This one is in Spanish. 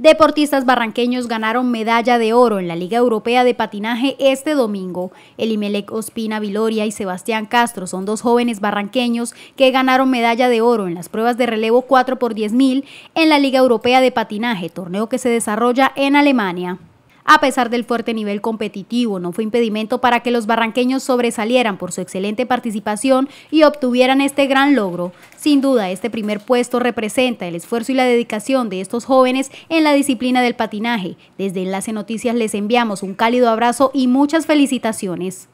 Deportistas barranqueños ganaron medalla de oro en la Liga Europea de Patinaje este domingo. Elimelec Ospina Viloria y Sebastián Castro son dos jóvenes barranqueños que ganaron medalla de oro en las pruebas de relevo 4 por 10.000 en la Liga Europea de Patinaje, torneo que se desarrolla en Alemania. A pesar del fuerte nivel competitivo, no fue impedimento para que los barranqueños sobresalieran por su excelente participación y obtuvieran este gran logro. Sin duda, este primer puesto representa el esfuerzo y la dedicación de estos jóvenes en la disciplina del patinaje. Desde Enlace Noticias les enviamos un cálido abrazo y muchas felicitaciones.